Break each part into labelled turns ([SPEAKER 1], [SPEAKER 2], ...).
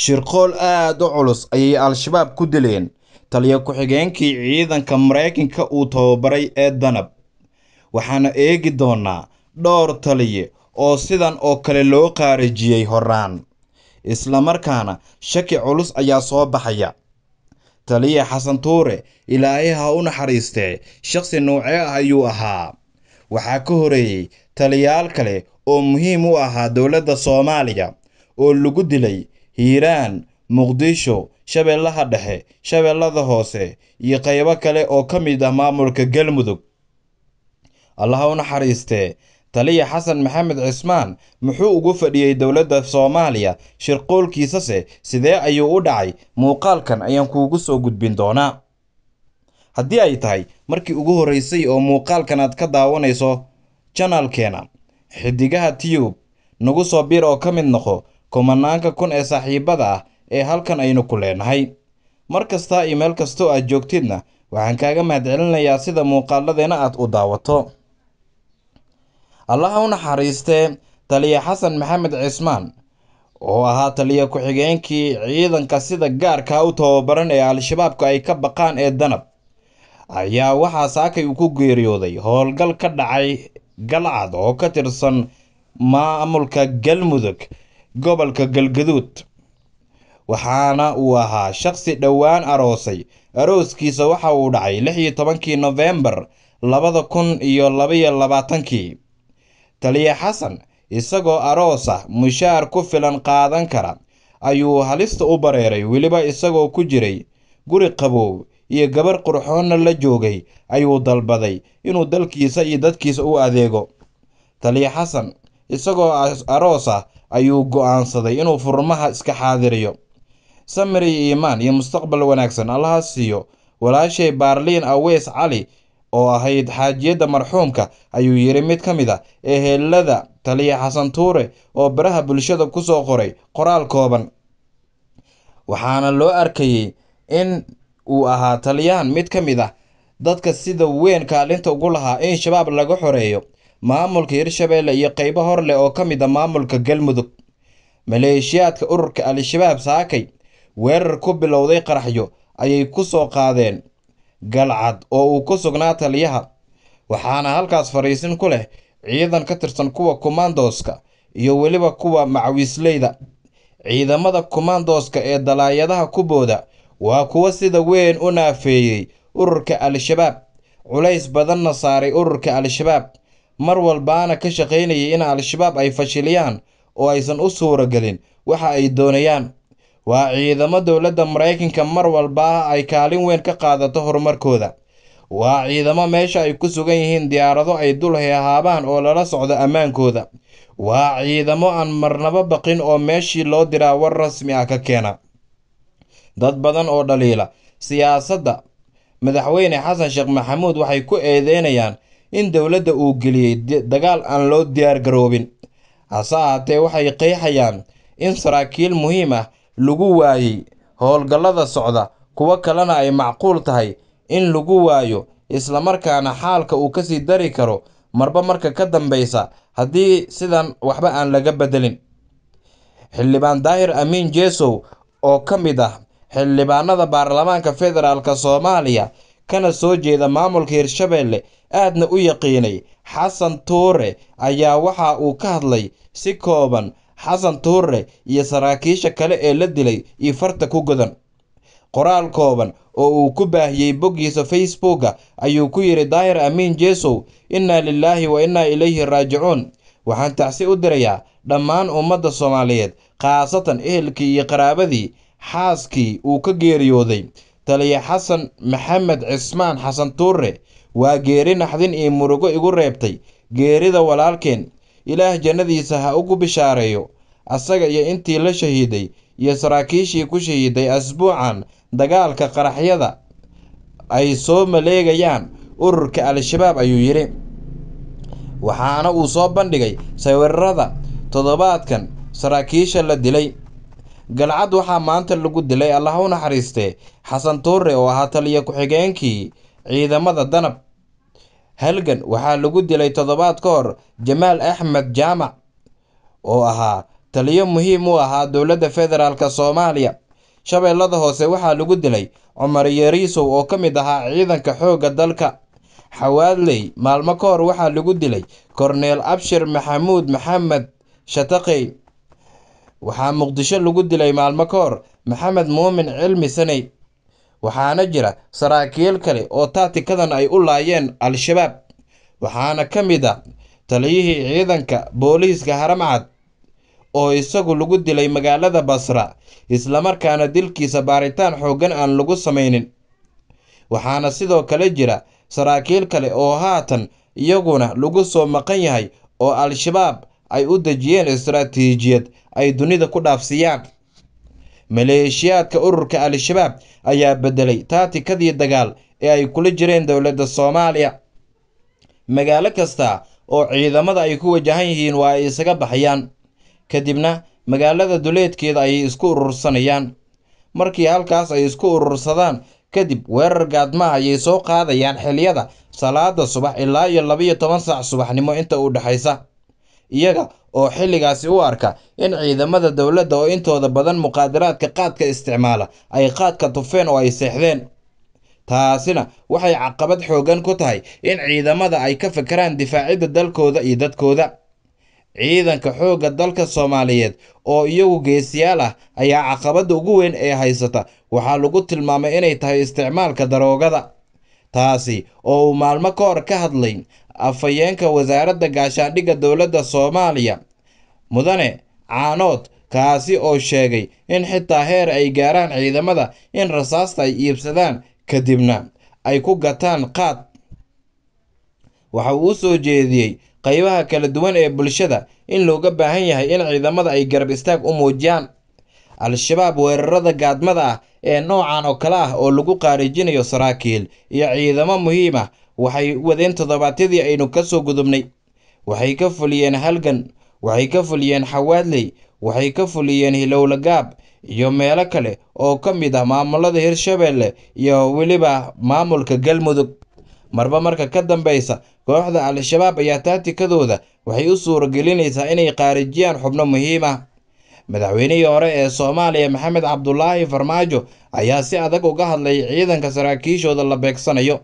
[SPEAKER 1] shirqool aad u culus ayay al-shabaab ku dileen taliyo ku-xigeenkii ciidanka maraykanka uu tababaray ee danab waxaana eegi doonaa dhowr taliye oo sidan oo kale loo qaarijiyey horaan markaana shaki culus ayaa soo baxaya taliye xasan tuure ilaahay ha u naxariistee shaqsi noocee ah ayuu ahaa waxaa ka horeeyey taliyaal kale oo muhiim u ahaa dowladda soomaaliya oo lagu dilay hiiraan muqdisho shabeellaha dhexe shabeellada hoose iyo qaybo kale oo ka mid ah maamulka galmudug allaha u naxariistee taliya xasan maxamed cismaan muxuu ugu fadhiyey dowladda soomaaliya shirqoolkiisase sidee ayuu u dhacay muuqaalkan ayaan kuugu soo gudbin doonaa haddii ay tahay markii ugu horreysay oo muuqaalkan aad ka daawanayso janaalkeena xidigaha tyub nagu soo biir oo ka mid noqo kumanaanka kun ee saaxiibada ah ee halkan aynu ku leenahay mar kasta iyo meel kastoo aad joogtidna waxaan kaaga mahadcelinayaa sida muuqaaladeena aad u daawato allaha u naxariistee taliya xasan maxamed cismaan oo ahaa taliya ku-xigeenkii ciidanka sida gaarka u tababaran ee al-shabaabku ay ka baqaan ee danab ayaa waxaa saakay uu ku geeriyooday howlgal ka dhacay galcad oo ka tirsan maamulka galmudug gobolka Galgaduud waxaana uu ahaa shaqsi dhowaan aroosay arooskiisa waxa uu dhacay lix iyo tobankii nofembar labada kun iyo labayo labaatankii taliye xasan isagoo aroos ah mushaar ku filan qaadan kara ayuu halista u bareeray weliba isagoo ku jiray guri qabow iyo gabar qurxoonna la joogay ayuu dalbaday inuu dalkiisa iyo dadkiisa u adeego taliye xasan isagoo aroos ah ayuu go'aansaday inuu furmaha iska xaadiriyo samir iyo iimaan iyo mustaqbal wanaagsan allaha siiyo walaashay baarliin aweys cali oo ahayd xaajiyadda marxuumka ayuu yidhi mid ka mid a ah ehelada taliya xasan tuure oo baraha bulshada ku soo qoray qoraal kooban waxaana loo arkayey in uu ahaa taliyahan mid ka mid ah dadka sida weyn kaalinta ugu lahaa in shabaab laga xoreeyo maamulka Hirshabelle iyo qaybo hor leh oo ka mid a ah maamulka Galmudug. Maleeshiyaadka ururka Al-Shabaab saakay weerar ku bilowday qaraxyo ayay ku soo qaadeen Galcad oo uu ku sugnaa taliyaha waxaana halkaas fariisin ku leh ciidan ka tirsan kuwa kumaandoska iyo weliba kuwa macwiisleyda ciidamada kumaandoska ee dalaayadaha ku booda waa kuwo sida weyn u naafeeyey ururka al-shabaab culays badanna saaray ururka al-shabaab mar walbaana ka shaqaynaya in Al-shabaab ay fashiliyaan oo aysan u suuragelin waxa ay doonayaan. Waa ciidamo dowladda Maraykanka mar walba ay kaalin weyn ka qaadato horumarkooda. Waa ciidamo meesha ay ku sugan yihiin diyaarado ay dul heehaabaan oo lala socdo ammaankooda. Waa ciidamo aan marnaba baqin oo meeshii loo diraa war rasmi ah ka keena. Dad badan oo dhaliila siyaasadda madaxweyne xasan sheekh maxamuud waxay ku eedeynayaan in dowladda uu geliyey dagaal aan loo diyaargaroobin hase ahaatee waxay qeexayaan in saraakiil muhiim ah lagu waayey howlgallada socda kuwo kalena ay macquul tahay in lagu waayo islamarkaana xaalka uu ka sii dari karo marba marka ka dambaysa haddii sidan waxba aan laga beddelin xildhibaan daahir amiin jeesow oo ka mid ah xildhibaanada baarlamaanka federaalka soomaaliya kana soo jeeda maamulka hirshabeelle aadna u yaqiinay Xasan Tuure ayaa waxa uu ka hadlay si kooban xasan tuure iyo saraakiisha kale ee la dilay iyo farta ku godan qoraal kooban oo uu ku baahiyey boggiisa facebooka ayuu ku yidhi daahir amiin jeesow innaa lilaahi wa innaa ilayhi raajicuun waxaan tacsi u dirayaa dhammaan ummadda soomaaliyeed khaasatan ehelkii iyo qaraabadii xaaskii uu ka geeriyooday taliye xasan maxamed cismaan xasan tuure waa geeri naxdin iyo murugo igu reebtay geerida walaalkeen ilaah jannadiisa ha ugu bishaareeyo asaga iyo intii la shahiiday iyo saraakiishii ku shahiiday asbuucan dagaalka qaraxyada ay soo maleegayaan ururka al-shabaab ayuu yidhi waxaana uu soo bandhigay sawirada toddobaadkan saraakiisha la dilay galcad waxaa maanta lagu dilay allah u naxariiste xasan tuure oo ahaa taliya ku-xigeenkii ciidamada danab halgan waxaa lagu dilay toddobaad ka hor jamaal axmed jaamac oo ahaa taliyo muhiim u ahaa dowladda federaalk soomaaliya shabeellada hoose waxaa lagu dilay cumar yariisow oo ka mid ahaa ciidanka xoogga dalka xawaadley maalmo ka hor waxaa lagu dilay korneel abshir maxamuud maxamed shataqey waxaa muqdisho lagu dilay maalmo ka hor maxamed muumin cilmi saney waxaana jira saraakiil kale oo taatikadan ay u laayeen al-shabaab waxaana ka mid a ah taliyihii ciidanka booliiska haramcad oo isagu lagu dilay magaalada basra islamarkaana dilkiisa baaritaan xooggan aan lagu samaynin waxaana sidoo kale jira saraakiil kale oo haatan iyaguna lagu soo maqan yahay oo al-shabaab ay u dejiyeen istaraatiijiyad ay dunida ku dhaafsiiyaan maleeshiyaadka ururka al-shabaab ayaa beddelay taatikadii dagaal ee ay kula jireen dowladda soomaaliya magaalo kasta oo ciidamada ay ku wajahan yihiin waa ay isaga baxayaan kadibna magaalada duleedkeeda ayay isku urursanayaan markii halkaas ay isku urursadaan kadib weerar gaadmaa ayay soo qaadayaan xiliyada salaada subax ilaa iyo labiyo toban saac subaxnimo inta u dhexaysa iyaga oo xilligaasi u arka in ciidamada dowladda oo intooda badan muqaadaraadka qaadka isticmaala ay qaadka tufeen oo ay seexdeen taasina waxay caqabad xooggan ku tahay in ciidamada ay ka fakeraan difaacidda dalkooda iyo dadkooda ciidanka xoogga dalka soomaaliyeed oo iyagu geesiyaal ah ayaa caqabadda ugu weyn ee haysata waxaa lagu tilmaamay inay tahay isticmaalka daroogada taasi oo uu maalmo ka hor ka hadlay afhayeenka wasaaradda gaashaandhigga dowladda soomaaliya mudane caanood kaasi oo sheegay in xitaa heer ay gaaraan ciidamada in rasaasta ay iibsadaan kadibna ay ku gataan qaad waxa uu u soo jeediyey qaybaha kala duwan ee bulshada in looga baahan yahay in ciidamada ay garab istaag u muujiyaan al-shabaab weerarada gaadmada ah ee noocan oo kale ah oo lagu qaarijinayo saraakiil iyo ciidamo muhiim ah waxay wadeen toddobaatyadii aynu ka soo gudubnay waxay ka fuliyeen halgan waxay ka fuliyeen xawaadley waxay ka fuliyeen hilowlagaab iyo meelo kale oo ka mid ah maamulada hirshabeelle iyo weliba maamulka galmudug marba marka ka dambaysa kooxda al-shabaab ayaa taatikadooda waxay u suuragelinaysaa inay khaarijiyaan xubno muhiim ah madaxweynihii hore ee soomaaliya maxamed cabdulaahi farmaajo ayaa si adag uga hadlay ciidanka saraakiishooda la beegsanayo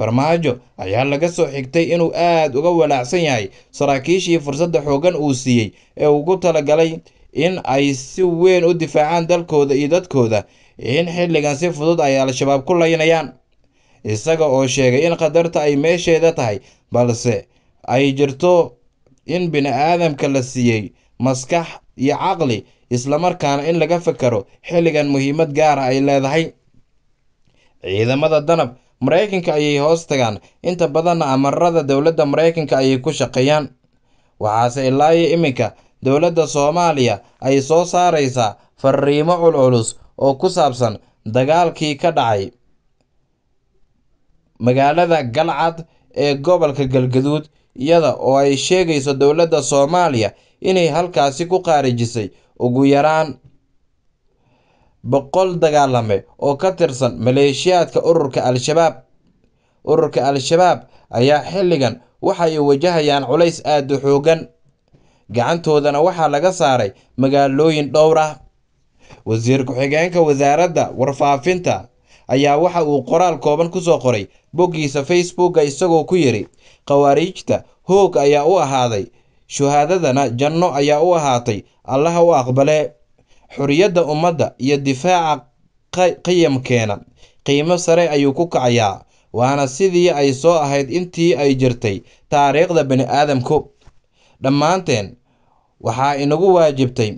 [SPEAKER 1] farmaajo ayaa laga soo xigtay inuu aad uga walaacsan yahay saraakiishii fursadda xooggan uu siiyey ee ugu talagalay in ay si weyn u difaacaan dalkooda iyo dadkooda in xilligan si fudud ay al-shabaab ku laynayaan isaga oo sheegay in khatarta ay meesheeda tahay balse ay jirto in bini-aadamka la siiyey maskax iyo caqli islamarkaana in laga fakaro xilligan muhiimad gaara ah ay leedahay ciidamada danab Maraykanka ayay hoos tagaan inta badanna amarada dowladda Maraykanka ayay ku shaqeeyaan waxaase ilaa iyo iminka dowladda Soomaaliya ay soo saaraysaa fariimo culculus oo ku saabsan dagaalkii ka dhacay magaalada Galcad ee gobolka Galgaduud iyada oo ay sheegayso dowladda Soomaaliya inay halkaasi ku qaarijisay ugu yaraan boqol dagaalame oo ka tirsan maleeshiyaadka ururka al-shabaab ururka al-shabaab ayaa xilligan waxay wajahayaan culays aada u xoogan gacantoodana waxaa laga saaray magaalooyin dhowr ah wasiir ku-xigeenka wasaaradda warfaafinta ayaa waxa uu qoraal kooban ku soo qoray boggiisa facebooka isagoo ku yidhi khawaariijta hoog ayaa u ahaaday shuhaadadana janno ayaa u ahaatay allaha u aqbale xorriyadda ummadda iyo difaaca qiyamkeena qiimo sare ayuu ku kacayaa waana sidii ay soo ahayd intii ay jirtay taariikhda bani'aadamku dhammaanteen waxaa inagu waajibtay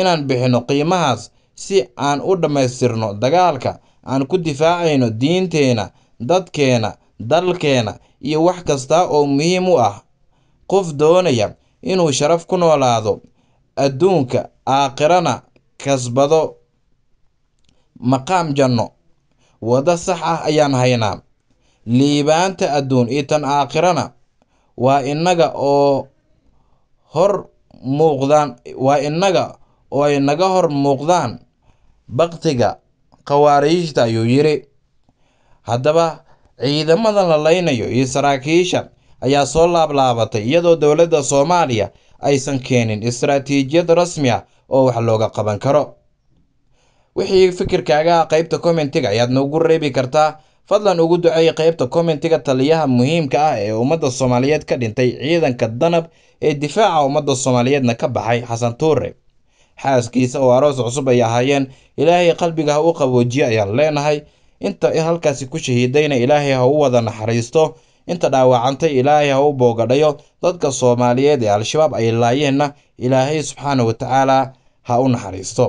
[SPEAKER 1] inaan bixinno qiimahaas si aan u dhammaystirno dagaalka aan ku difaacayno diinteena dadkeena dalkeena iyo wax kasta oo muhiim u ah qof doonaya inuu sharaf ku noolaado adduunka aakhirana kasbado maqaam janno waddo sax ah ayaan haynaa liibaanta adduun iyo tan aakhirana waa innaga oo hor muuqdaan waa innaga oo ay naga hor muuqdaan baktiga khawaariijta ayuu yidhi haddaba ciidamada la laynayo iyo saraakiisha ayaa soo laablaabatay iyadoo dowladda soomaaliya aysan keenin istaraatiijiyad rasmi ah oo wax looga qaban karo wixii fikirkaaga qaybta commentiga ayaad noogu reebi kartaa fadlan ugu duceey qaybta commentiga taliyaha muhiimka ah ee ummadda soomaaliyeed ka dhintay ciidanka danab ee difaaca ummadda soomaaliyeedna ka baxay xasan tuure xaaskiisa oo aroos cusub ay ahaayeen ilaahay qalbiga ha u qaboojiye ayaan leenahay inta halkaasi ku shahiidayna ilaahay ha u wada naxariisto inta dhaawacantay ilaahay ha u boogadhayo dadka soomaaliyeed ee al-shabaab ay laayeenna ilaahay subxaana wa tacaala ha u naxariisto